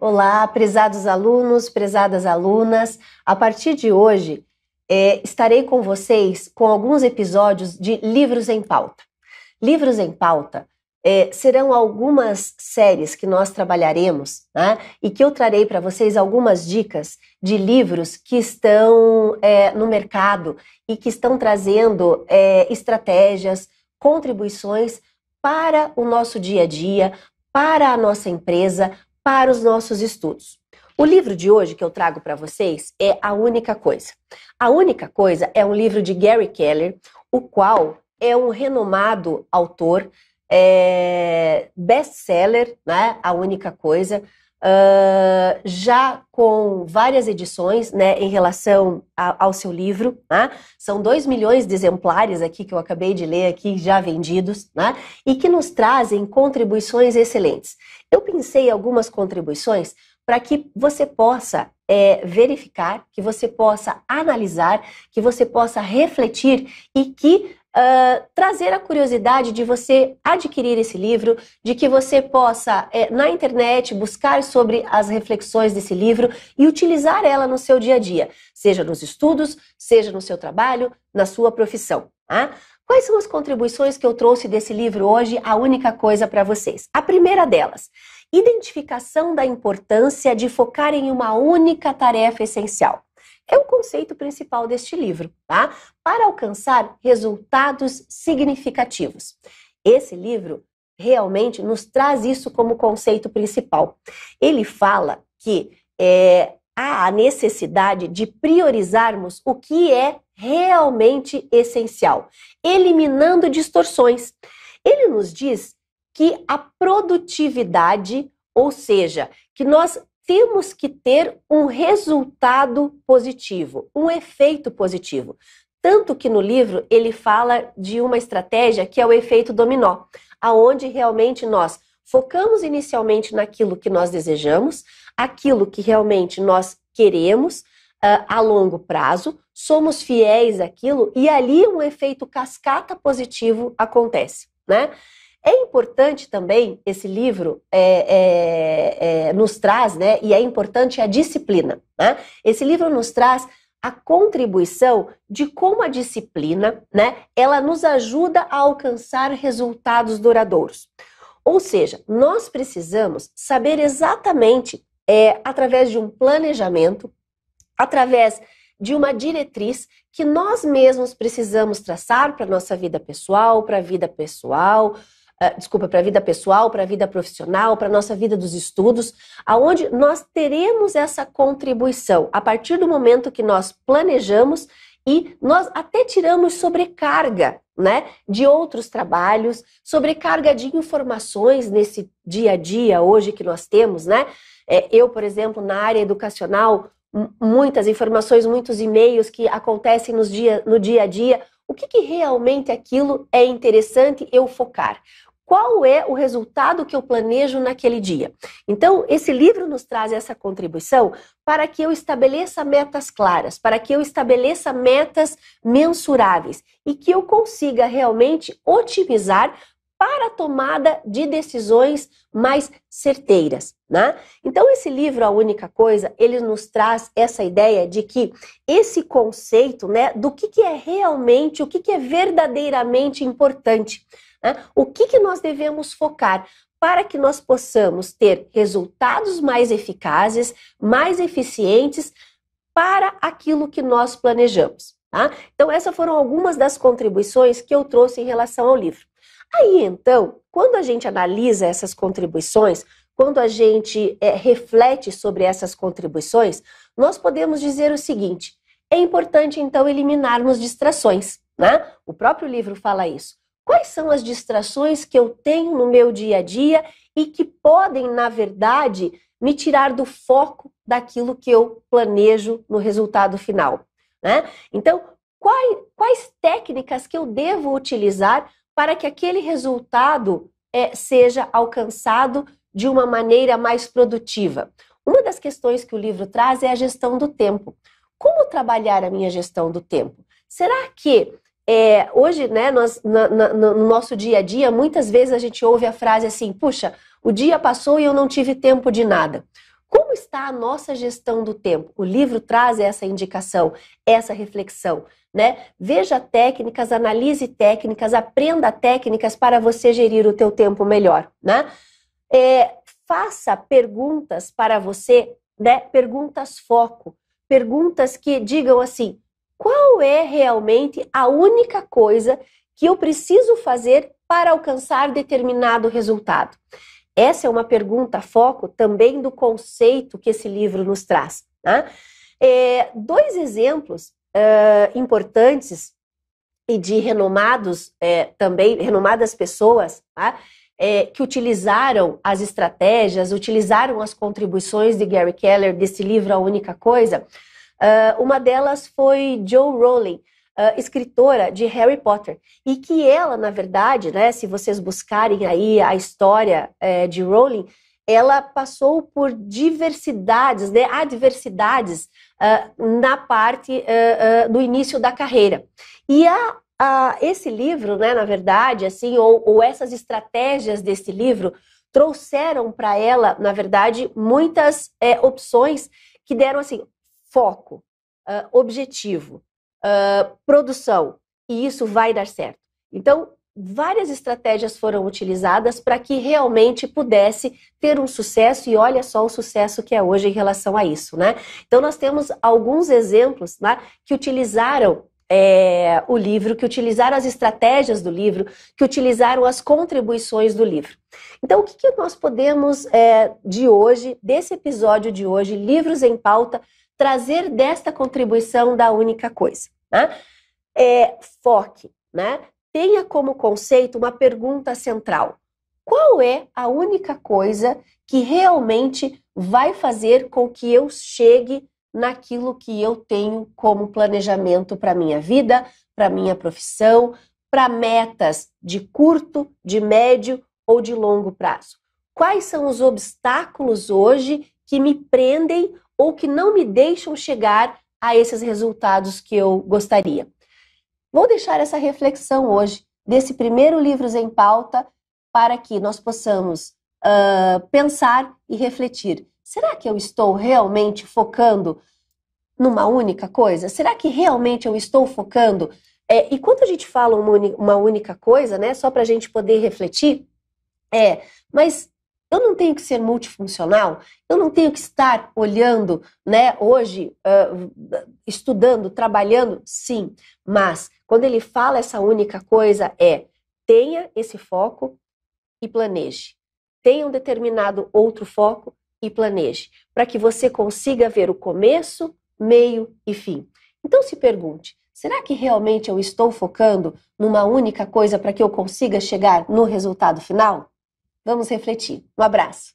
Olá, prezados alunos, prezadas alunas. A partir de hoje, é, estarei com vocês com alguns episódios de Livros em Pauta. Livros em Pauta é, serão algumas séries que nós trabalharemos né, e que eu trarei para vocês algumas dicas de livros que estão é, no mercado e que estão trazendo é, estratégias, contribuições para o nosso dia a dia, para a nossa empresa, para os nossos estudos. O livro de hoje que eu trago para vocês é A Única Coisa. A Única Coisa é um livro de Gary Keller, o qual é um renomado autor, é, best-seller, né? A Única Coisa, uh, já com várias edições né, em relação a, ao seu livro. Né? São 2 milhões de exemplares aqui que eu acabei de ler aqui, já vendidos, né? e que nos trazem contribuições excelentes. Eu pensei algumas contribuições para que você possa é, verificar, que você possa analisar, que você possa refletir e que uh, trazer a curiosidade de você adquirir esse livro, de que você possa, é, na internet, buscar sobre as reflexões desse livro e utilizar ela no seu dia a dia, seja nos estudos, seja no seu trabalho, na sua profissão. Tá? Quais são as contribuições que eu trouxe desse livro hoje? A única coisa para vocês. A primeira delas, identificação da importância de focar em uma única tarefa essencial é o conceito principal deste livro, tá? Para alcançar resultados significativos. Esse livro realmente nos traz isso como conceito principal. Ele fala que é, há a necessidade de priorizarmos o que é realmente essencial, eliminando distorções. Ele nos diz que a produtividade, ou seja, que nós temos que ter um resultado positivo, um efeito positivo. Tanto que no livro ele fala de uma estratégia que é o efeito dominó, aonde realmente nós focamos inicialmente naquilo que nós desejamos, aquilo que realmente nós queremos uh, a longo prazo, somos fiéis àquilo e ali um efeito cascata positivo acontece, né? É importante também, esse livro é, é, é, nos traz, né, e é importante a disciplina. Né? Esse livro nos traz a contribuição de como a disciplina, né, ela nos ajuda a alcançar resultados duradouros. Ou seja, nós precisamos saber exatamente, é, através de um planejamento, através de uma diretriz que nós mesmos precisamos traçar para a nossa vida pessoal, para a vida pessoal, ah, desculpa, para a vida pessoal, para a vida profissional, para a nossa vida dos estudos, aonde nós teremos essa contribuição a partir do momento que nós planejamos e nós até tiramos sobrecarga, né, de outros trabalhos, sobrecarga de informações nesse dia a dia hoje que nós temos, né? É, eu, por exemplo, na área educacional, muitas informações, muitos e-mails que acontecem nos dia, no dia a dia. O que, que realmente aquilo é interessante eu focar? qual é o resultado que eu planejo naquele dia. Então, esse livro nos traz essa contribuição para que eu estabeleça metas claras, para que eu estabeleça metas mensuráveis e que eu consiga realmente otimizar para a tomada de decisões mais certeiras, né? Então esse livro A Única Coisa, ele nos traz essa ideia de que esse conceito, né, do que, que é realmente, o que, que é verdadeiramente importante, né? O que, que nós devemos focar para que nós possamos ter resultados mais eficazes, mais eficientes para aquilo que nós planejamos. Tá? Então, essas foram algumas das contribuições que eu trouxe em relação ao livro. Aí então, quando a gente analisa essas contribuições, quando a gente é, reflete sobre essas contribuições, nós podemos dizer o seguinte: é importante então eliminarmos distrações, né? O próprio livro fala isso. Quais são as distrações que eu tenho no meu dia a dia e que podem, na verdade, me tirar do foco daquilo que eu planejo no resultado final, né? Então, quais, quais técnicas que eu devo utilizar para que aquele resultado é, seja alcançado de uma maneira mais produtiva. Uma das questões que o livro traz é a gestão do tempo. Como trabalhar a minha gestão do tempo? Será que é, hoje, né, nós, na, na, no nosso dia a dia, muitas vezes a gente ouve a frase assim: puxa, o dia passou e eu não tive tempo de nada. Como está a nossa gestão do tempo? O livro traz essa indicação, essa reflexão, né? Veja técnicas, analise técnicas, aprenda técnicas para você gerir o teu tempo melhor, né? É, faça perguntas para você, né? Perguntas foco, perguntas que digam assim: qual é realmente a única coisa que eu preciso fazer para alcançar determinado resultado? Essa é uma pergunta foco também do conceito que esse livro nos traz. Né? É, dois exemplos é, importantes e de renomados é, também renomadas pessoas tá? É, que utilizaram as estratégias, utilizaram as contribuições de Gary Keller desse livro A Única Coisa. uma delas foi Joe Rowling uh, escritora de Harry Potter. E que ela, na verdade, né, se vocês buscarem aí a história é, de Rowling, ela passou por diversidades, né, adversidades uh, na parte uh, do início da carreira. E a esse livro, né, na verdade, assim, ou, ou essas estratégias desse livro trouxeram para ela, na verdade, muitas é, opções que deram assim foco, uh, objetivo, uh, produção. E isso vai dar certo. Então, várias estratégias foram utilizadas para que realmente pudesse ter um sucesso e olha só o sucesso que é hoje em relação a isso, né? Então nós temos alguns exemplos né, que utilizaram é, o livro, que utilizaram as estratégias do livro, que utilizaram as contribuições do livro. Então o que, que nós podemos é, de hoje, desse episódio de hoje, livros em pauta, trazer desta contribuição da única coisa. Né? É, foque, né? tenha como conceito uma pergunta central. Qual é a única coisa que realmente vai fazer com que eu chegue naquilo que eu tenho como planejamento para minha vida, para minha profissão, para metas de curto, de médio ou de longo prazo? Quais são os obstáculos hoje que me prendem ou que não me deixam chegar a esses resultados que eu gostaria. Vou deixar essa reflexão hoje desse primeiro Livros em Pauta para que nós possamos uh, pensar e refletir. Será que eu estou realmente focando numa única coisa? Será que realmente eu estou focando? É, e quando a gente fala uma, uma única coisa, né, só para a gente poder refletir, é, mas eu não tenho que ser multifuncional, eu não tenho que estar olhando, né, hoje, uh, estudando, trabalhando, sim, mas quando ele fala essa única coisa é tenha esse foco e planeje. Tenha um determinado outro foco e planeje, para que você consiga ver o começo, meio e fim. Então se pergunte: será que realmente eu estou focando numa única coisa para que eu consiga chegar no resultado final? Vamos refletir. Um abraço.